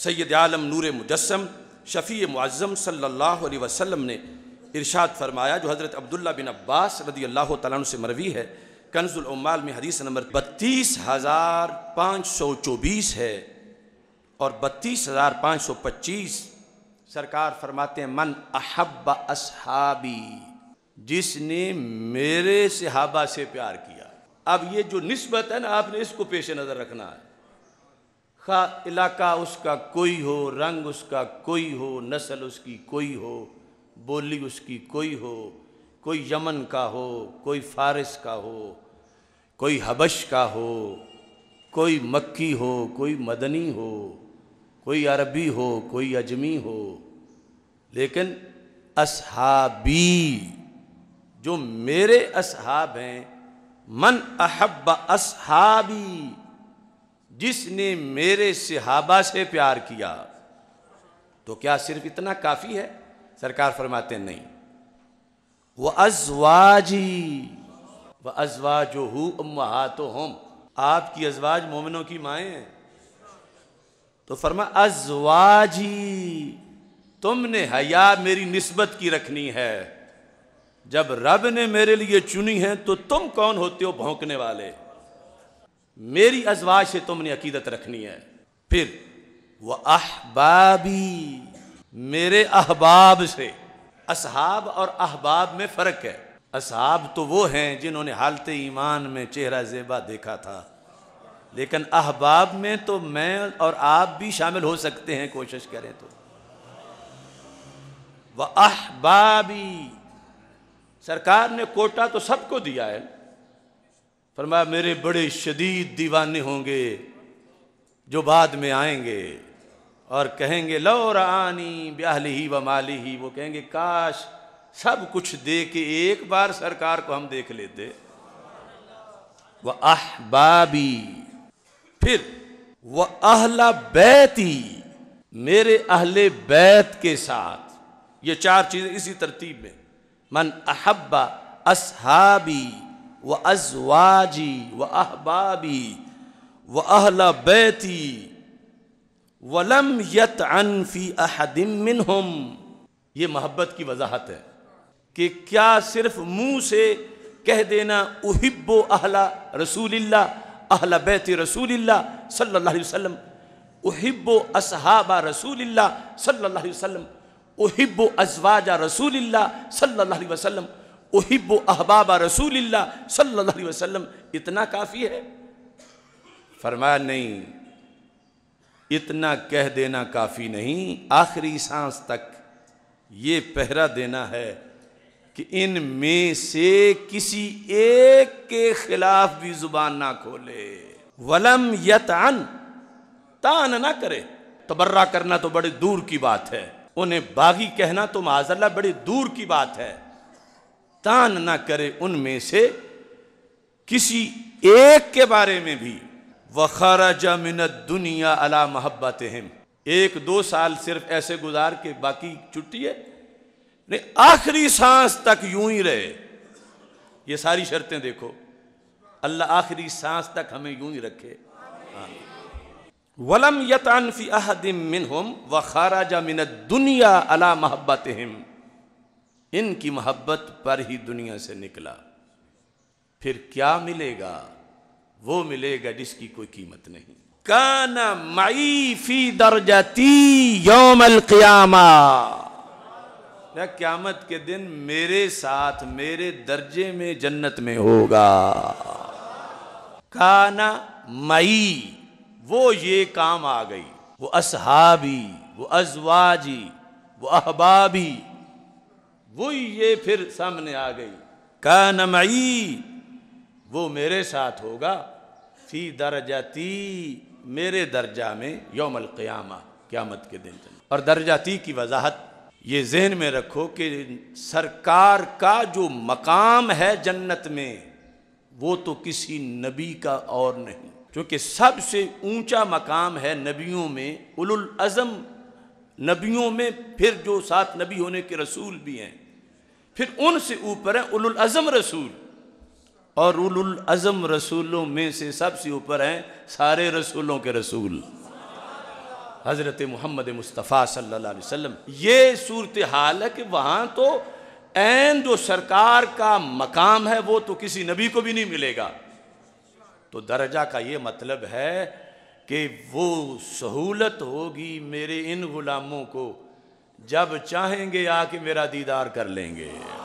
सैद आलम नूर मुजस्म शफ़ी मुआज़म सल्ला वसम ने इरशाद फरमाया जो हज़रत अब्दुल्ला बिन अब्बास रदी अल्लाह तु से मरवी है कन्जुलमाल में हदीस नंबर बत्तीस हज़ार पाँच सौ चौबीस है और बत्तीस हज़ार पाँच सौ पच्चीस सरकार फरमाते मन अहब अबी जिसने मेरे सहाबा से प्यार किया अब ये जो नस्बत है ना आपने इसको पेश नज़र रखना है खा इलाका उसका कोई हो रंग उसका कोई हो नस्ल उसकी कोई हो बोली उसकी कोई हो कोई यमन का हो कोई फारस का हो कोई हबश का हो कोई मक्की हो कोई मदनी हो कोई अरबी हो कोई अजमी हो लेकिन असहाबी जो मेरे असहाब हैं मन अहब्बा असहाबी जिसने मेरे सिहाबा से प्यार किया तो क्या सिर्फ इतना काफ़ी है सरकार फरमाते नहीं वह अजवाजी वह अजवाजो हु अम्मा तो हम आपकी अजवाज मोमिनों की माए हैं तो फरमा अजवाजी तुमने हया मेरी नस्बत की रखनी है जब रब ने मेरे लिए चुनी है तो तुम कौन होते हो भौंकने वाले मेरी अजवाज से तुमने अकीदत रखनी है फिर वह अहबाबी मेरे अहबाब से असहाब और अहबाब में फ़र्क है असहाब तो वो हैं जिन्होंने हालत ईमान में चेहरा जेबा देखा था लेकिन अहबाब में तो मैं और आप भी शामिल हो सकते हैं कोशिश करें तो वह अहबाबी सरकार ने कोटा तो सबको दिया है फरमाया मेरे बड़े शदीद दीवाने होंगे जो बाद में आएंगे और कहेंगे लो रानी ब्याहली ही व माली ही वो कहेंगे काश सब कुछ दे के एक बार सरकार को हम देख लेते वह अहबाबी फिर वह अहला बैती मेरे अहले बैत के साथ ये चार चीज़ें इसी तरतीब में मन अहब्बा असहाबी व अजवाजी व अहबाबी व अहला बैती वलम यत अनफी अहदिम मिन हम ये मोहब्बत की वजाहत है कि क्या सिर्फ मुंह से कह देना उहिब्बो अहला रसूलिल्ला अहल बैत रसूलिल्ला सल्लल्लाहु अलैहि वसल्लम उहिब्बो असहाबा रसूलिल्ला सल्लल्लाहु अलैहि वसल्लम उहिब्बो अजवाजा रसूलिल्ला सल्लल्लाहु अलैहि वसल्लम उहिब अहबाब रसूल सल्ला इतना काफ़ी है फरमाया नहीं इतना कह देना काफ़ी नहीं आखिरी सांस तक ये पहरा देना है कि इन में से किसी एक के खिलाफ भी जुबान ना खोले वलम यतान तान ना करे तबर्रा करना तो बड़ी दूर की बात है उन्हें बागी कहना तो माजल्ला बड़ी दूर की बात है तान ना करे उनमें से किसी एक के बारे में भी जा मिनत दुनिया अला महब्बत हिम एक दो साल सिर्फ ऐसे गुजार के बाकी छुट्टी है नहीं आखिरी सांस तक यूं ही रहे ये सारी शर्तें देखो अल्लाह आखिरी सांस तक हमें यूं ही रखे हाँ। वलम यतानफी अहदिम मिन हम व मिनत दुनिया अला महब्बत हिम इनकी मोहब्बत पर ही दुनिया से निकला फिर क्या मिलेगा वो मिलेगा जिसकी कोई कीमत नहीं काना मई फी दर्जाती योमल क्यामा क्यामत के दिन मेरे साथ मेरे दर्जे में जन्नत में होगा काना मई वो ये काम आ गई वो असहाबी वो अजवाजी वो अहबाबी वो ये फिर सामने आ गई का नमाई वो मेरे साथ होगा फी दर्जाती मेरे दर्जा में यौमल क्यामा क़्यामत के दिन और दर्जाती की वजाहत ये जहन में रखो कि सरकार का जो मकाम है जन्नत में वो तो किसी नबी का और नहीं क्योंकि सबसे ऊंचा मकाम है नबियों में उलुल अज़म नबियों में फिर जो सात नबी होने के रसूल भी हैं फिर उनसे ऊपर है उलुल अज़म रसूल और उलुल अज़म रसूलों में से सबसे ऊपर हैं सारे रसूलों के रसूल हज़रत मोहम्मद मुस्तफ़ा सल्लल्लाहु अलैहि वसल्लम ये सूरत हाल है कि वहाँ तो एन जो सरकार का मकाम है वो तो किसी नबी को भी नहीं मिलेगा तो दर्जा का ये मतलब है कि वो सहूलत होगी मेरे इन ग़ुलामों को जब चाहेंगे आके मेरा दीदार कर लेंगे